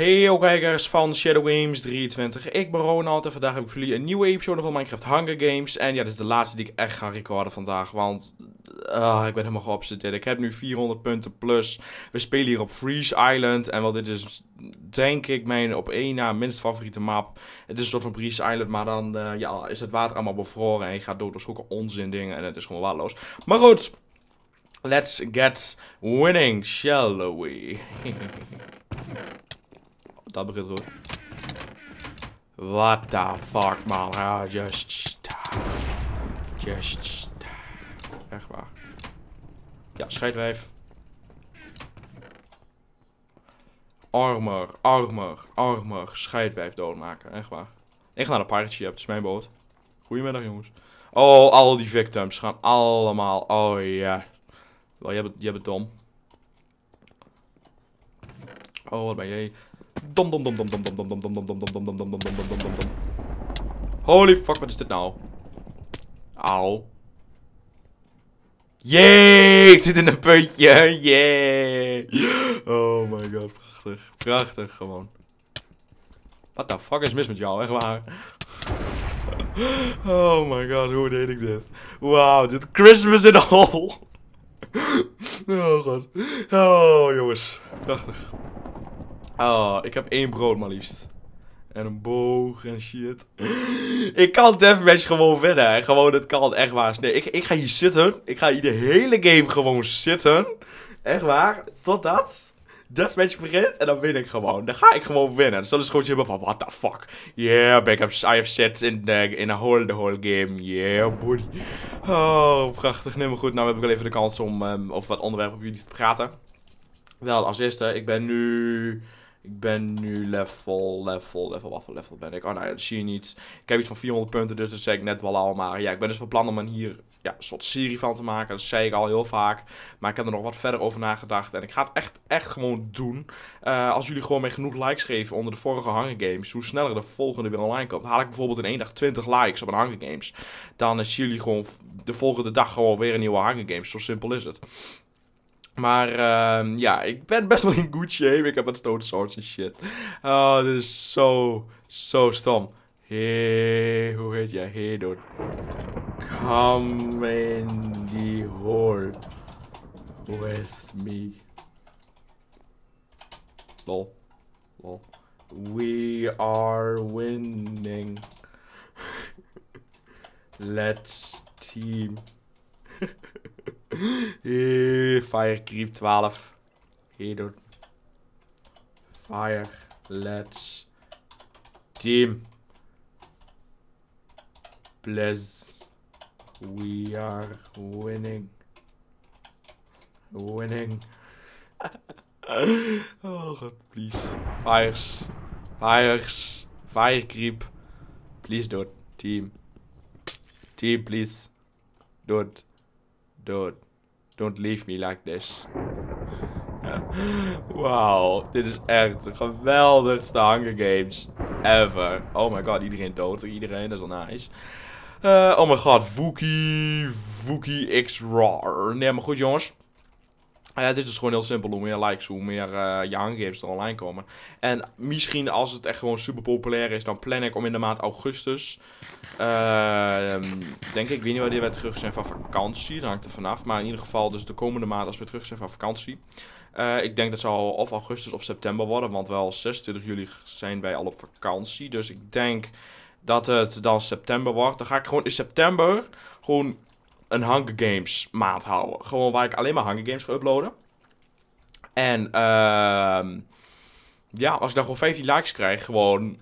Hey kijkers van Shadow Games 23, ik ben Ronald en vandaag heb ik voor jullie een nieuwe episode van Minecraft Hunger Games. En ja, dit is de laatste die ik echt ga recorden vandaag, want ah, ik ben helemaal geobsedeerd. Ik heb nu 400 punten plus, we spelen hier op Freeze Island en wel dit is denk ik mijn op één na minst favoriete map. Het is een soort van Freeze Island, maar dan eh, ja, is het water allemaal bevroren en je gaat dood door zulke onzin dingen en het is gewoon waardeloos. Maar goed, let's get winning, shall we? Dat begint hoor. What the fuck, man. Ja, ah, just stop. Just stop. Echt waar. Ja, scheidwijf. Armer, armer, armer scheidwijf doodmaken. Echt waar. Ik ga naar de Pirate Ship, het is mijn boot. Goedemiddag, jongens. Oh, al die victims gaan allemaal. Oh ja. Wel, je bent, jij bent dom. Oh, wat ben jij? Dom, dom, dom, dom, dom, dom, dom, dom, dom, dom, dom, dom, dom, dom, dom, dom, dom, dom, dom, Holy fuck, wat is dit nou? Auw. Jee, ik zit in een putje. Jee. Oh my god, prachtig. Prachtig gewoon. What the fuck is mis met jou, echt waar? Oh my god, hoe deed ik dit? Wauw, dit Christmas in a hole. Oh god. Oh jongens, prachtig. Oh, ik heb één brood maar liefst. En een boog en shit. ik kan Deathmatch gewoon winnen. Gewoon, het kan. Echt waar. Nee, ik, ik ga hier zitten. Ik ga hier de hele game gewoon zitten. Echt waar. Totdat Deathmatch begint. En dan win ik gewoon. Dan ga ik gewoon winnen. Dus dan zal is gewoon helemaal van, what the fuck. Yeah, back I have shit in, the, in a whole, the whole game. Yeah, buddy. Oh, prachtig. Neem goed. Nou heb ik wel even de kans om um, over wat onderwerpen op jullie te praten. Wel, als eerste, ik ben nu... Ik ben nu level, level, level, wat voor level ben ik? Oh, nou dat zie je niet. Ik heb iets van 400 punten, dus dat zei ik net wel al. Maar ja, ik ben dus van plan om een hier ja, een soort serie van te maken. Dat zei ik al heel vaak. Maar ik heb er nog wat verder over nagedacht. En ik ga het echt, echt gewoon doen. Eh, als jullie gewoon me genoeg likes geven onder de vorige Hunger Games. Hoe sneller de volgende weer online komt. Haal ik bijvoorbeeld in één dag 20 likes op een Hunger Games. Dan zien jullie gewoon de volgende dag gewoon weer een nieuwe Hunger Games. Zo simpel is het. Maar ehm, ja, ik ben best wel in good shape. Ik heb wat stone swords en shit. Oh, dit is zo, zo stom. Hé, hoe heet jij? Hé, dude. Come in the hole with me. Lol. Lol. We are winning. Let's team. Eh, Firecreep 12. twaalf, doen. Fire. Let's. Team. Please. We are winning. Winning. oh god, please. Fires. Fires. creep. Please dood. Team. Team, please. Dood. Don't. Don't leave me like this. Wauw, dit is echt de geweldigste Hunger Games ever. Oh my god, iedereen dood. Iedereen, dat is wel nice. Eh, oh my god, Wookie, Wookie X-Rar. Nee, maar goed jongens ja, het is dus gewoon heel simpel. Hoe meer likes, hoe meer uh, je er online komen. En misschien als het echt gewoon super populair is, dan plan ik om in de maand augustus. Uh, denk ik, ik weet niet wanneer wij terug zijn van vakantie. Dat hangt er vanaf. Maar in ieder geval, dus de komende maand als we terug zijn van vakantie. Eh, ik denk dat zou of augustus of september worden. Want wel 26 juli zijn wij al op vakantie. Dus ik denk dat het dan september wordt. Dan ga ik gewoon in september gewoon een Hunger Games maand houden. Gewoon waar ik alleen maar Hunger Games ga uploaden. En uh, ja, als ik dan gewoon 15 likes krijg, gewoon,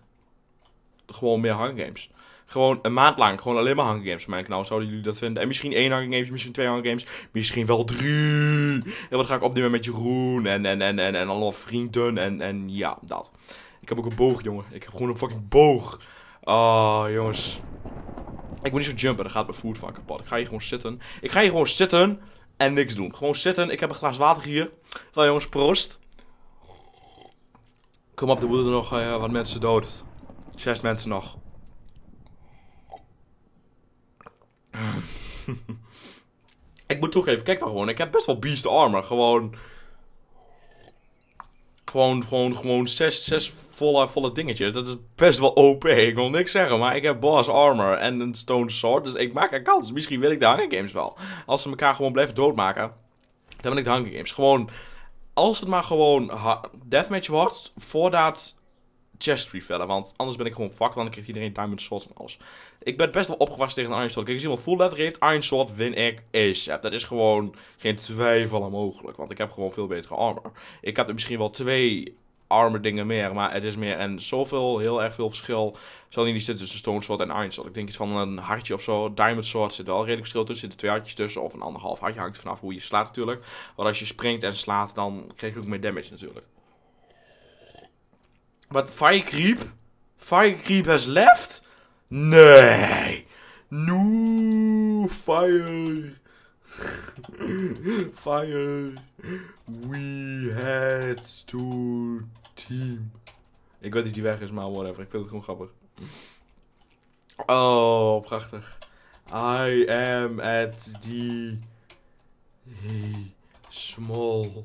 gewoon meer Hunger Games. Gewoon een maand lang, gewoon alleen maar Hunger Games op mijn kanaal. Zouden jullie dat vinden? En misschien één Hunger Games, misschien twee Hunger Games, misschien wel drie. En wat ga ik opnemen met Jeroen en, en, en, en, en allemaal vrienden en, en ja, dat. Ik heb ook een boog, jongen. Ik heb gewoon een fucking boog. oh, jongens. Ik moet niet zo jumpen, dan gaat mijn voet van kapot. Ik ga hier gewoon zitten. Ik ga hier gewoon zitten en niks doen. Gewoon zitten. Ik heb een glas water hier. Wel jongens, proost. Kom op, er worden nog eh, wat mensen dood. Zes mensen nog. ik moet toegeven, kijk dan nou gewoon. Ik heb best wel beast armor. Gewoon gewoon, gewoon, gewoon zes, zes volle, volle dingetjes. Dat is best wel OP. Ik wil niks zeggen, maar ik heb boss armor en een stone sword. Dus ik maak een kans. Misschien wil ik de Hunger Games wel. Als ze elkaar gewoon blijven doodmaken, dan ben ik de Hunger Games. Gewoon, als het maar gewoon deathmatch wordt, voordat chest refillen. Want anders ben ik gewoon fucked. Dan krijgt iedereen diamond swords en alles. Ik ben best wel opgewassen tegen een iron sword. Kijk, als iemand full leather heeft, iron sword win ik ASAP. Dat is gewoon geen twijfel aan mogelijk. Want ik heb gewoon veel betere armor. Ik heb er misschien wel twee armor dingen meer. Maar het is meer en zoveel, heel erg veel verschil. Zal niet zitten tussen Stone Sword en Iron Sword. Ik denk iets van een hartje of zo. Diamond Sword zit wel redelijk verschil tussen. Zitten twee hartjes tussen of een anderhalf hartje. Hangt vanaf hoe je slaat natuurlijk. Want als je springt en slaat, dan krijg je ook meer damage natuurlijk. But Firecreep? Firecreep has left? Nee. No, fire. fire. We had to team. Ik weet niet die weg is, maar whatever. Ik vind het gewoon grappig. Oh, prachtig. I am at the small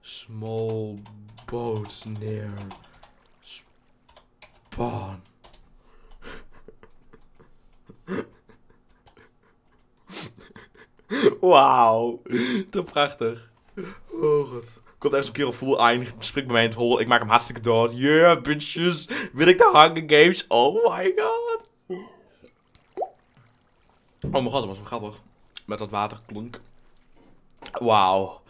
small boat near Wow, Wauw. Te prachtig. Oh god. Komt ergens een keer op full eind, Springt bij mij in het hol. Ik maak hem hartstikke dood. Yeah, bitches. Wil ik de Hunger Games? Oh my god. Oh mijn god, dat was wel grappig. Met dat waterklonk. Wauw.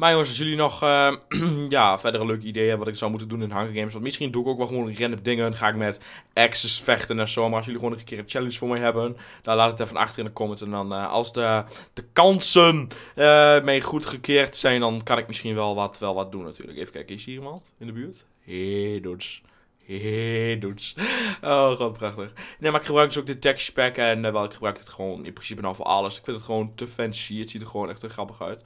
Maar jongens, als jullie nog uh, ja, verdere leuke ideeën wat ik zou moeten doen in Hunger Games. Want misschien doe ik ook wel gewoon random dingen. Ga ik met axes vechten en zo. Maar als jullie gewoon een keer een challenge voor mij hebben. Dan laat het even achter in de comments. En dan eh, als de, de kansen eh, mee goed gekeerd zijn. Dan kan ik misschien wel wat, wel wat doen natuurlijk. Even kijken, is hier iemand in de buurt? Hé, hey, dudes. Hé, doets. Oh, gewoon prachtig. Nee, maar ik gebruik dus ook de texture pack. En wel, ik gebruik dit gewoon in principe nou voor alles. Ik vind het gewoon te fancy. Het ziet er gewoon echt te grappig uit.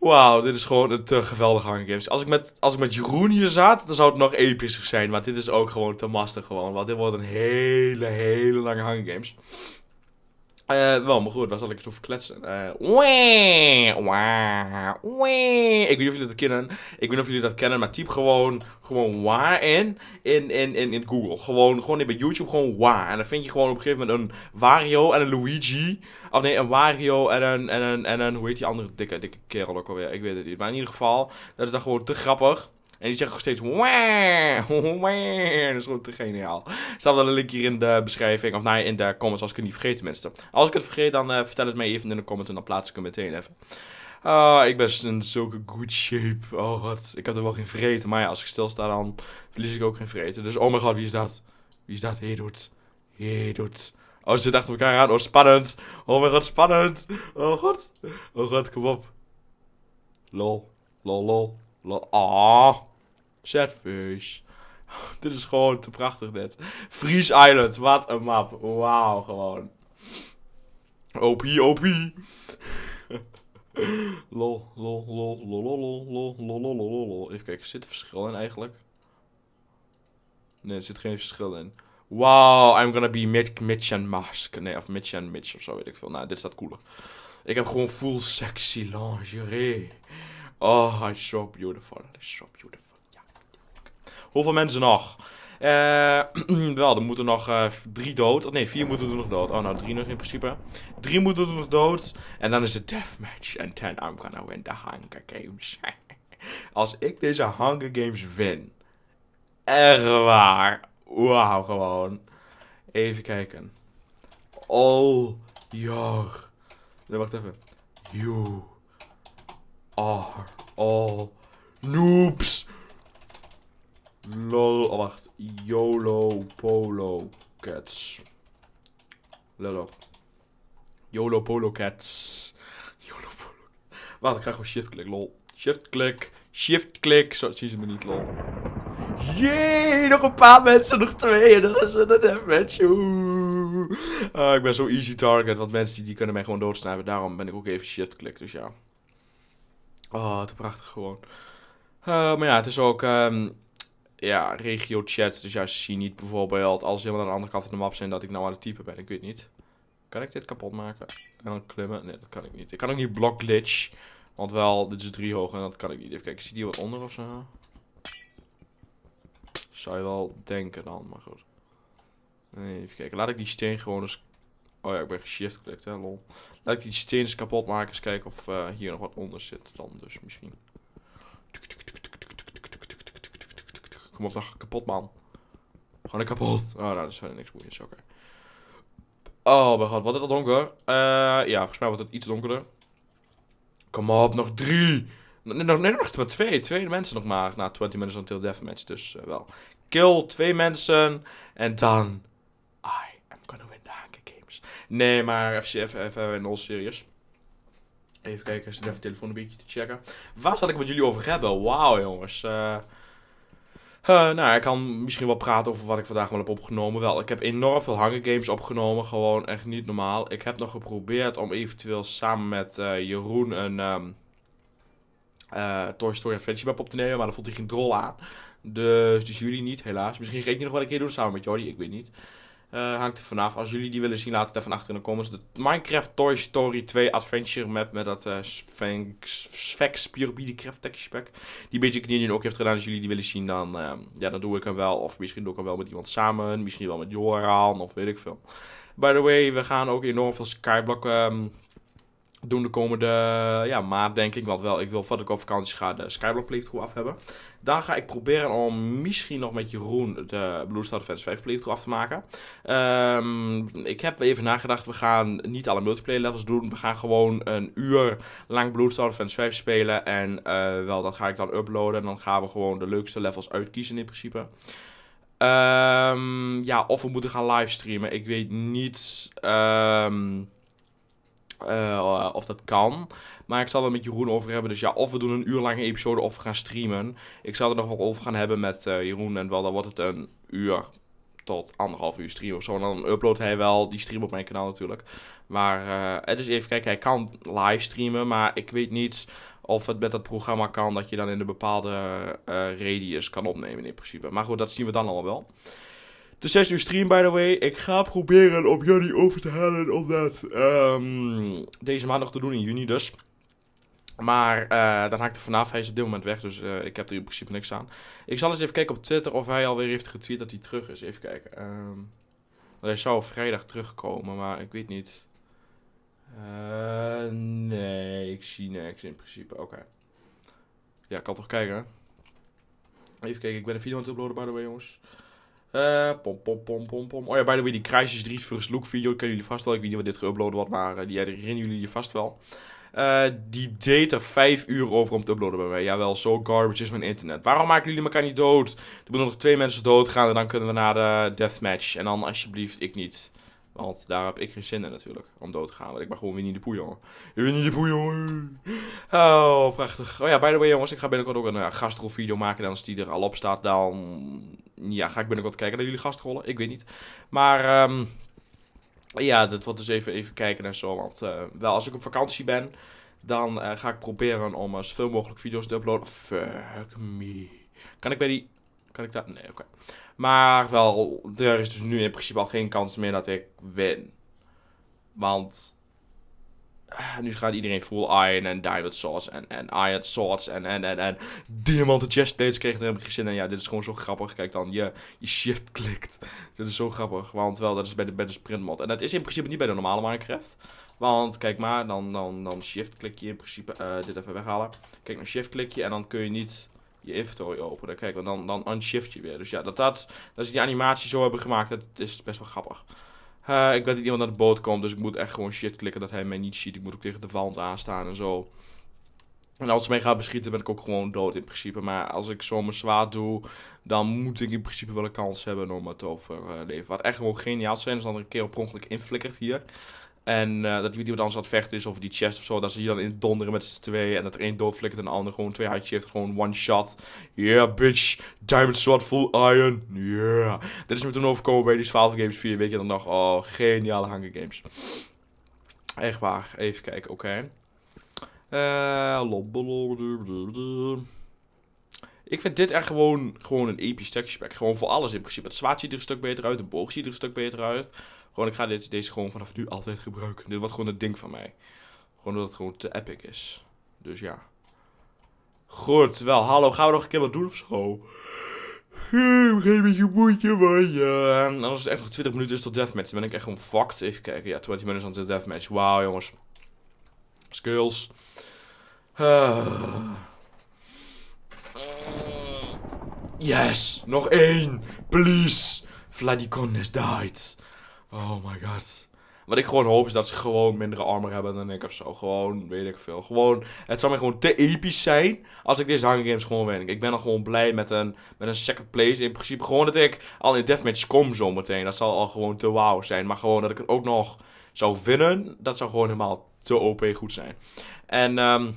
Wauw, dit is gewoon een te geweldige Hunger Games. Als ik, met, als ik met Jeroen hier zat, dan zou het nog epischer zijn. Maar dit is ook gewoon te master gewoon. Want dit wordt een hele, hele lange Hunger Games. Uh, wel, maar goed, waar zal ik het over kletsen? Uh, Ik weet niet of jullie dat kennen. Ik weet niet of jullie dat kennen, maar typ gewoon, gewoon waar in, in, in, in, in Google. Gewoon, gewoon bij YouTube gewoon waar. En dan vind je gewoon op een gegeven moment een Wario en een Luigi. Of nee, een Wario en een, en een, en een hoe heet die andere dikke, dikke kerel ook alweer? Ik weet het niet. Maar in ieder geval, dat is dan gewoon te grappig. En die zeggen nog steeds wauw, Dat is gewoon te geniaal. Staat wel een link hier in de beschrijving. Of nou, in de comments als ik het niet vergeet tenminste. Als ik het vergeet, dan eh, vertel het mij even in de comments en dan plaats ik hem meteen even. Ah, ik ben in zulke good shape. Oh god, ik heb er wel geen vreten. Maar ja, als ik stilsta dan verlies ik ook geen vreten. Dus oh mijn god, wie is dat? Wie is dat? Hey doet. Hey doet. Oh, ze zitten achter elkaar aan. Oh, spannend. Oh mijn god, spannend. Oh god. Oh god, kom op. Lol. Lol, lol. Ah. Oh. Chatfish. dit is gewoon te prachtig dit. Freeze Island, wat een map. Wauw, gewoon. OP, OP. lol, lol, lol, lol, lol, lol, lol, lol, lol, lol. Even kijken, zit er verschil in eigenlijk? Nee, er zit geen verschil in. Wow, I'm gonna be Mitch, Mitch and Mask. Nee, of Mitch and Mitch of zo, weet ik veel. Nou, dit staat cooler. Ik heb gewoon full sexy lingerie. Oh, it's so beautiful. It's so beautiful. Hoeveel mensen nog? Eh, wel, er moeten nog eh, drie dood. Nee, vier moeten er nog dood. Oh, nou, drie nog in principe. Drie moeten er nog dood. En dan is het deathmatch. En then I'm gonna nou win the Hunger Games. Als ik deze Hunger Games win. Echt waar. Wauw, gewoon. Even kijken. All your. Nee, wacht even. You are all noobs. Lol, oh wacht. YOLO Polo Cats. lol YOLO Polo Cats. YOLO Polo Wacht, ik ga gewoon shift-klik, lol. Shift-klik. Shift-klik. Zo zien ze me niet, lol. Jee, nog een paar mensen, nog twee. En dat is het een match Uh, ik ben zo easy target, want mensen die, die kunnen mij gewoon doodsnijden. Daarom ben ik ook even shift-klik, dus ja. Oh, ah, te prachtig gewoon. Eh, maar ja, het is ook... Ehm, ja, regio chat Dus ja, zie niet bijvoorbeeld als helemaal aan de andere kant van de map zijn dat ik nou aan het typen ben. Ik weet niet. Kan ik dit kapot maken? En dan klimmen? Nee, dat kan ik niet. Ik kan ook niet block glitch. Want wel, dit is drie hoog en dat kan ik niet. Even kijken, zie die wat onder of zo? Zou je wel denken dan, maar goed. even kijken. Laat ik die steen gewoon eens... Oh ja, ik ben geshift geklikt, hè, lol. Laat ik die steen eens kapot maken. Eens kijken of eh, hier nog wat onder zit dan dus misschien. Kom op, nog kapot, man. Gewoon kapot. Oh, nou, dat is verder niks boeiends. Oké. Oh, mijn god, wat is dat donker? Uh, ja, volgens mij wordt het iets donkerder. Kom op, nog drie. Nee, nog, nee, nog maar twee. Twee mensen nog maar. Na nou, 20 minutes until match. dus uh, wel. Kill twee mensen. En dan... I am gonna win the Hunger Games. Nee, maar even, even, even in all serious. Even kijken, zit even telefoon een beetje te checken. Waar zal ik met jullie over hebben? Wauw, jongens. Uh, eh, nou, ik kan misschien wel praten over wat ik vandaag wel heb opgenomen. Wel, ik heb enorm veel Hunger Games opgenomen. Gewoon echt niet normaal. Ik heb nog geprobeerd om eventueel samen met eh, Jeroen een ehm, eh, Toy Story Adventure Map op te nemen. Maar daar vond hij geen troll aan. Dus, dus jullie niet, helaas. Misschien ga ik nog wel een keer doen samen met Jordi. Ik weet niet. Eh, hangt er vanaf. Als jullie die willen zien, laat het even achter in de comments. De Minecraft Toy Story 2 Adventure Map met dat uh, eh, Sphinx Pyramide Craft Texture Pack. Die Beetje Canadian ook heeft gedaan. Als jullie die willen zien, dan, eh, ja, dan doe ik hem wel. Of misschien doe ik hem wel met iemand samen. Misschien wel met Joran of weet ik veel. By the way, we gaan ook enorm veel Skyblock... Ehm, doen de komende ja, maand, denk ik. Want wel, ik wil voordat ik op vakantie ga de Skyblock playthrough af hebben. Dan ga ik proberen om misschien nog met Jeroen de Blue Star Defense 5 playthrough af te maken. Ehm, ik heb even nagedacht, we gaan niet alle multiplayer levels doen. We gaan gewoon een uur lang Blue Star Defense 5 spelen. En eh, wel, dat ga ik dan uploaden. En dan gaan we gewoon de leukste levels uitkiezen in principe. Ehm, ja, of we moeten gaan livestreamen. Ik weet niet... Ehm, eh, of dat kan. Maar ik zal er met Jeroen over hebben. Dus ja, of we doen een uur lange episode of we gaan streamen. Ik zal er nog wel over gaan hebben met eh, Jeroen. En wel, dan wordt het een uur tot anderhalf uur stream of zo. En dan upload hij wel die stream op mijn kanaal natuurlijk. Maar uh, het is even kijken, hij kan livestreamen, Maar ik weet niet of het met dat programma kan dat je dan in een bepaalde radius kan opnemen in principe. Maar goed, dat zien we dan al wel. Het is 6 uur stream, by the way. Ik ga proberen om jullie over te halen om dat ehm, deze maandag te doen, in juni dus. Maar uh, dan ik er vanaf. Hij is op dit moment weg, dus eh, ik heb er in principe niks aan. Ik zal eens even kijken op Twitter of hij alweer heeft getweet dat hij terug is. Even kijken. Ehm, hij zou vrijdag terugkomen, maar ik weet niet. Eh, nee, ik zie niks in principe. Oké. Ja, ik kan toch kijken. Even kijken, ik ben een video aan het uploaden, by the way, jongens. Eh, pom, pom, pom, pom, pom. Oh ja, by the way, die Crisis 3 First Look video kennen jullie vast wel. Ik weet niet wat dit geüpload wordt, maar eh, die herinneren jullie je vast wel. Uh, die deed er vijf uur over om te uploaden bij mij. Jawel, zo garbage is mijn internet. Waarom maken jullie elkaar niet dood? Er moeten nog twee mensen doodgaan en dan kunnen we naar de deathmatch. En dan alsjeblieft, ik niet. Want daar heb ik geen zin in natuurlijk, om dood te gaan. Want ik ben gewoon Winnie de Poe, jongen. niet de Poe, Oh, prachtig. Oh ja, by the way, jongens, ik ga binnenkort ook een uh, eh, video maken. En als die er al op staat, dan ja, ga ik binnenkort kijken naar jullie gastrollen. Ik weet niet. Maar um, ja, dat wordt dus even, even kijken en zo. Want eh, wel, als ik op vakantie ben, dan eh, ga ik proberen om uh, zoveel mogelijk video's te uploaden. Fuck me. Kan ik bij die... Kan ik dat? Nee, oké. Maar wel, er is dus nu in principe al geen kans meer dat ik win. Want Ah, nu gaat iedereen full iron en diamond swords en, en iron swords en, en, en, en diamanten chestplates kreeg er ik geen zin En ja, dit is gewoon zo grappig. Kijk dan, je, je shift klikt. Dit is zo grappig, want wel, dat is bij de, bij de sprint mod. En dat is in principe niet bij de normale Minecraft. Want kijk maar, dan, dan, dan shift klik je in principe, eh, dit even weghalen. Kijk, dan shift klik je en dan kun je niet je inventory openen. Kijk, dan, dan unshift je weer. Dus ja, dat, dat, dat die animatie zo hebben gemaakt, dat is best wel grappig. Eh, ik weet niet iemand naar de boot komt, dus ik moet echt gewoon shit klikken dat hij mij niet ziet. Ik moet ook tegen de wand aanstaan en zo. En als ze mij gaan beschieten, ben ik ook gewoon dood in principe. Maar als ik zo mijn zwaard doe, dan moet ik in principe wel een kans hebben om het overleven. Wat echt gewoon geniaal zijn, is dat er een keer op ongeluk inflikkert hier. En eh, dat wie die dan aan vechten is, of die chest of zo, dat ze hier dan in donderen met z'n tweeën. En dat er één doodflikkert en de ander gewoon twee hartjes heeft, gewoon one shot. Yeah, bitch. Diamond Sword full iron. Yeah. Dit is me toen overkomen bij die 12 games 4 weken dan nog. Oh, geniale hanger Games. Echt waar. Even kijken, oké. Okay. Uh, eh, ik vind dit echt gewoon, gewoon een episch tekstgesprek. Gewoon voor alles in principe. Het zwaard ziet er een stuk beter uit, de boog ziet er een stuk beter uit. Gewoon, ik ga dit, deze gewoon vanaf nu altijd gebruiken. Dit wordt gewoon het ding van mij. Gewoon omdat het gewoon te epic is. Dus ja. Goed, wel, hallo, gaan we nog een keer wat doen of zo? Hmm, geef een je moeite man ja En als het echt nog 20 minuten is tot deathmatch, dan ben ik echt gewoon fucked. Even kijken, ja, 20 minuten tot deathmatch. Wauw, jongens. Skills. Ah. Yes, nog één. Please. Vladikon has died. Oh my god. Wat ik gewoon hoop is dat ze gewoon mindere armor hebben dan ik of zo. Gewoon, weet ik veel. Gewoon, het zou mij gewoon te episch zijn als ik deze Hunger Games gewoon win. Ik ben al gewoon blij met een, met een second place. In principe gewoon dat ik al in deathmatch kom zometeen. Dat zal al gewoon te wauw zijn. Maar gewoon dat ik het ook nog zou winnen, dat zou gewoon helemaal te OP goed zijn. En... Um,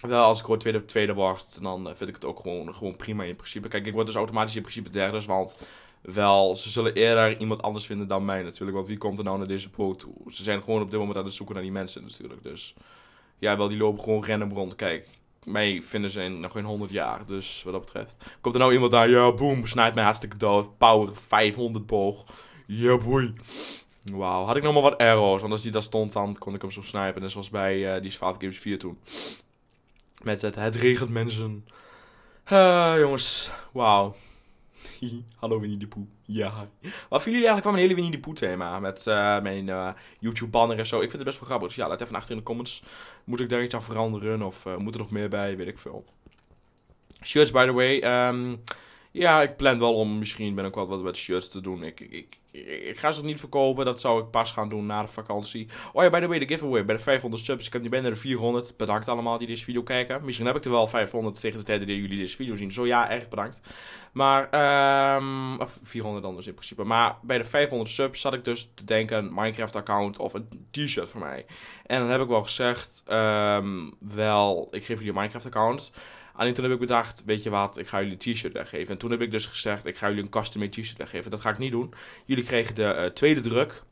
wel, nou, als ik gewoon tweede, tweede word, dan eh, vind ik het ook gewoon, gewoon prima in principe. Kijk, ik word dus automatisch in principe derde, want wel, ze zullen eerder iemand anders vinden dan mij natuurlijk. Want wie komt er nou naar deze pro toe? Ze zijn gewoon op dit moment aan het zoeken naar die mensen natuurlijk. Dus ja, wel, die lopen gewoon random rond. Kijk, mij vinden ze in nog geen 100 jaar. Dus wat dat betreft. Komt er nou iemand aan? Ja, boom, snijdt mij hartstikke dood. Power 500 boog. Ja, boei. Wauw, had ik nog maar wat arrows, want als die daar stond, dan kon ik hem zo snipen. Net zoals bij eh, die 12 Games 4 toen. Met het, het regent mensen. Ah, jongens, wauw. Hallo Winnie de Pooh. Ja. Wat vinden jullie eigenlijk van mijn hele Winnie de Pooh thema? Met eh, mijn eh, YouTube banner en zo. Ik vind het best wel grappig. Dus ja, laat even achter in de comments. Moet ik daar iets aan veranderen? Of eh, moet er nog meer bij? Weet ik veel. Shirts, by the way. Um, ja, ik plan wel om misschien ben ik wat, wat, met shirts te doen. Ik, ik, ik, ik ga ze nog niet verkopen. Dat zou ik pas gaan doen na de vakantie. Oh ja, by the way, de giveaway. Bij de 500 subs. Ik heb nu bijna de 400. Bedankt allemaal die deze video kijken. Misschien heb ik er wel 500 tegen de tijd dat jullie deze video zien. Zo ja, erg bedankt. Maar, ehm um, 400 dan dus in principe. Maar bij de 500 subs zat ik dus te denken een Minecraft account of een t-shirt voor mij. En dan heb ik wel gezegd, ehm, wel, ik geef jullie een Minecraft account. Alleen ah, toen heb ik bedacht, weet je wat, ik ga jullie een t-shirt weggeven. En toen heb ik dus gezegd, ik ga jullie een custom t-shirt weggeven. Dat ga ik niet doen. Jullie kregen de eh, tweede druk.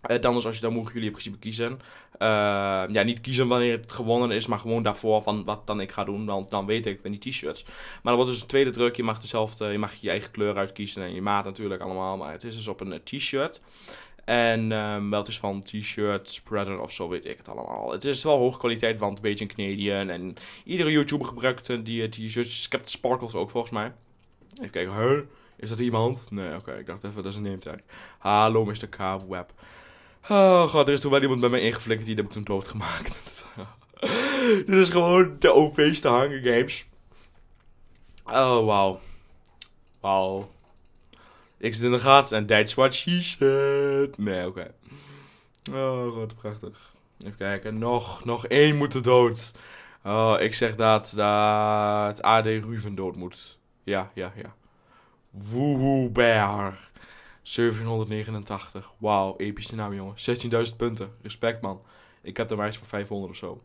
Eh, dan dus als je dan mogen jullie in principe kiezen. Eh, ja, niet kiezen wanneer het gewonnen is, maar gewoon daarvoor van wat dan ik ga doen. Want dan weet ik van die t-shirts. Maar dan wordt dus een tweede druk. Je mag dezelfde, je mag je eigen kleur uitkiezen en je maat natuurlijk allemaal. Maar het is dus op een t-shirt. En um, wel, het is van t-shirt, spreader of zo weet ik het allemaal. Het is wel hoge kwaliteit, want beetje een Canadian. En iedere YouTuber gebruikt eh, die eh, t shirt Ik heb sparkles ook volgens mij. Even kijken, huh? Is dat iemand? Nee, oké, ik dacht even, dat is een neemtijd. Hallo, Mr. K-Web. Oh god, er is toen wel iemand bij mij ingeflikkerd, die heb ik toen dood gemaakt. Dit is gewoon de OP's te hangen games. Oh, wauw. Wauw. Ik zit in de gaten en that's what she said. Nee, oké. Oh, wat prachtig. Even kijken. Nog, nog één moet er dood. Oh, ik zeg dat, dat AD Ruven dood moet. Ja, ja, ja. Woehoe, bear. 1789. Wauw, epische naam, jongen. 16.000 punten. Respect, man. Ik heb er maar eens voor 500 of zo.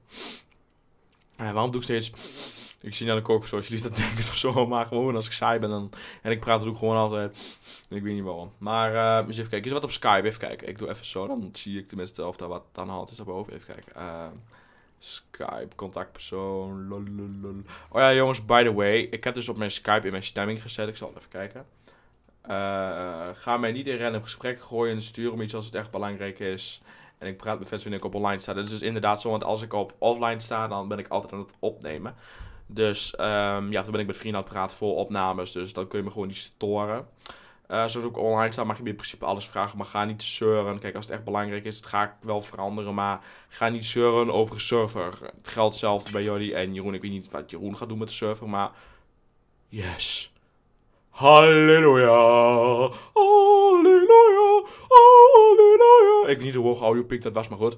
Eh, waarom doe ik steeds ik zie naar de kok zoals jullie dat denken of zo. Maar gewoon als ik saai ben dan, en ik praat er ook gewoon altijd. Ik weet niet waarom. Maar uh, eens even kijken. Is wat op Skype? Even kijken. Ik doe even zo. Dan zie ik tenminste of daar wat aan hand is daarboven. Even kijken. Eh, Skype, contactpersoon. Oh ja, jongens, by the way. Ik heb dus op mijn Skype in mijn stemming gezet. Ik zal even kijken. Eh, ga mij niet in random gesprekken gooien Stuur om iets als het echt belangrijk is. En ik praat met mensen wanneer ik op online sta. Dat is dus inderdaad zo, want als ik op offline sta, dan ben ik altijd aan het opnemen. Dus ehm, ja, toen ben ik met vrienden aan het praten voor opnames. Dus dan kun je me gewoon niet storen. Uh, zoals ook online staat, mag je me in principe alles vragen. Maar ga niet zeuren. Kijk, als het echt belangrijk is, dat ga ik wel veranderen. Maar ga niet zeuren over een server. Het geldt zelf bij jullie en Jeroen. Ik weet niet wat Jeroen gaat doen met de server, maar... Yes. Halleluja. Halleluja. Halleluja. Ik weet niet hoe hoog audio pick dat was, maar goed.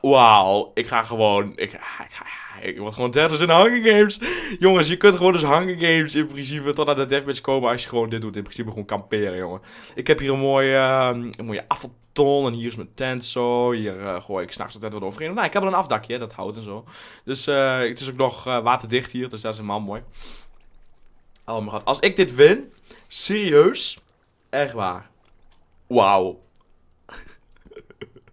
Wauw, ik ga gewoon. Ik, ik, ik word gewoon derde in Hunger Games. Jongens, je kunt gewoon dus Hunger Games in principe tot aan de deathmatch komen als je gewoon dit doet. In principe gewoon kamperen, jongen. Ik heb hier een mooie, ehm, een mooie afvalton en hier is mijn tent zo. Hier uh, gooi ik s'nachts altijd wat overheen. Nou, ik heb er een afdakje, dat houdt en zo. Dus uh, het is ook nog eh, waterdicht hier, dus dat is helemaal mooi. Oh mijn god, als ik dit win, serieus, echt waar. Wauw.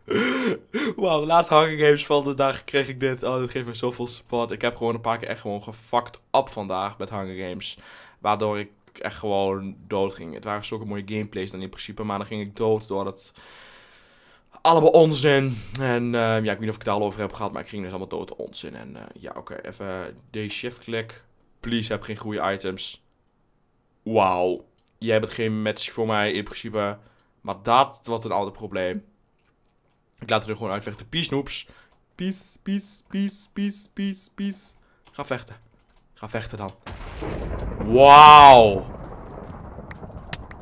Wauw, de laatste games van de dag kreeg ik dit. Oh, dit geeft me zoveel support. Ik heb gewoon een paar keer echt gewoon gefucked up vandaag met Hunger Games, Waardoor ik echt gewoon dood ging. Het waren zulke mooie gameplays dan in principe. Maar dan ging ik dood door dat... Allemaal onzin. En eh, ja, ik weet niet of ik het al over heb gehad. Maar ik ging dus allemaal dood onzin. En eh, ja, oké. even deze shift klik. Please, heb geen goede items. Wauw. Jij hebt geen match voor mij in principe. Maar dat wordt een ander probleem. Ik laat er gewoon uitvechten. Peace, noobs. Peace, peace, peace, peace, peace, peace. Ga vechten. Ga vechten dan. Wauw.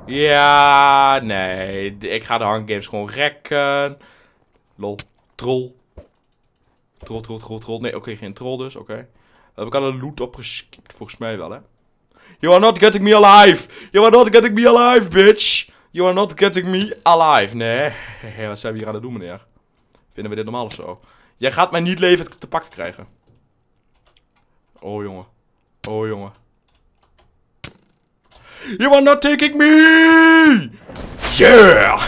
Ja, nee. Ik ga de hanggames gewoon rekken. Lol. Troll. Troll, troll, troll, troll. Nee, oké, geen troll dus. Oké. Okay. Daar heb ik al een loot opgeskipt, volgens mij wel, hè. You are not getting me alive. You are not getting me alive, bitch. You are not getting me alive. Nee, wat zijn we hier aan het doen, meneer? Vinden we dit normaal of zo? Jij gaat mij niet levend te pakken krijgen. Oh, jongen. Oh, jongen. You are not taking me! Yeah!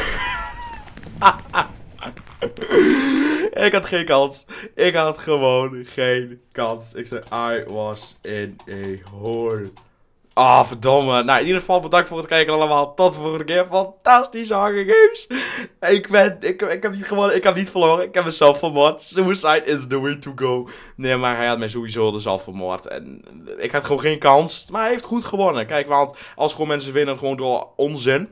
ik had geen kans. Ik had gewoon geen kans. Ik zei, I was in a hole. Ah, oh, verdomme. Nou, in ieder geval bedankt voor het kijken allemaal. Tot de volgende keer. Fantastische Hunger Games. Ik ben... Ik, ik heb niet gewonnen. Ik heb niet verloren. Ik heb mezelf vermoord. Suicide is the way to go. Nee, maar hij had mij sowieso dus al vermoord. En ik had gewoon geen kans. Maar hij heeft goed gewonnen. Kijk, want als gewoon mensen winnen gewoon door onzin...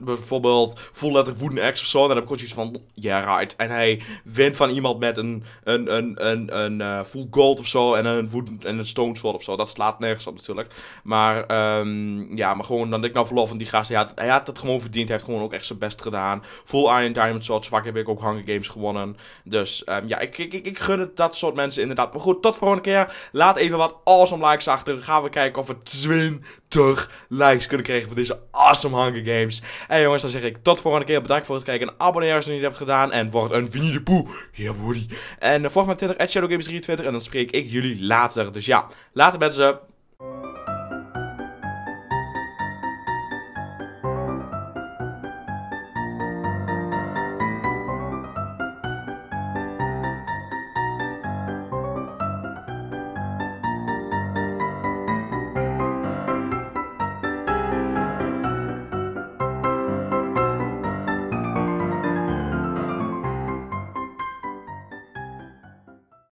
Bijvoorbeeld full letter wooden Axe of zo. Dan heb ik gewoon zoiets van, ja yeah, right. En hij wint van iemand met een, een, een, een, een eh, full gold of zo. En een wooden, en een stone sword of zo. Dat slaat nergens op natuurlijk. Maar ehm, ja, maar gewoon dan ik nou verlof van die gaat Hij had, hij had gewoon verdiend. Hij heeft gewoon ook echt zijn best gedaan. Full Iron Diamond Sword. Zwak heb ik ook Hunger Games gewonnen. Dus ehm, ja, ik, ik, ik, ik, gun het dat soort mensen inderdaad. Maar goed, tot volgende keer. Laat even wat awesome likes achter. Gaan we kijken of we Zwin likes kunnen krijgen voor deze awesome Hunger Games. En jongens, dan zeg ik tot volgende keer. Bedankt voor het kijken. En abonneer als je het niet hebt gedaan. En word een Winnie Ja, hoorie. En eh, volg me op Twitter, at ShadowGames23. En dan spreek ik jullie later. Dus ja, later mensen.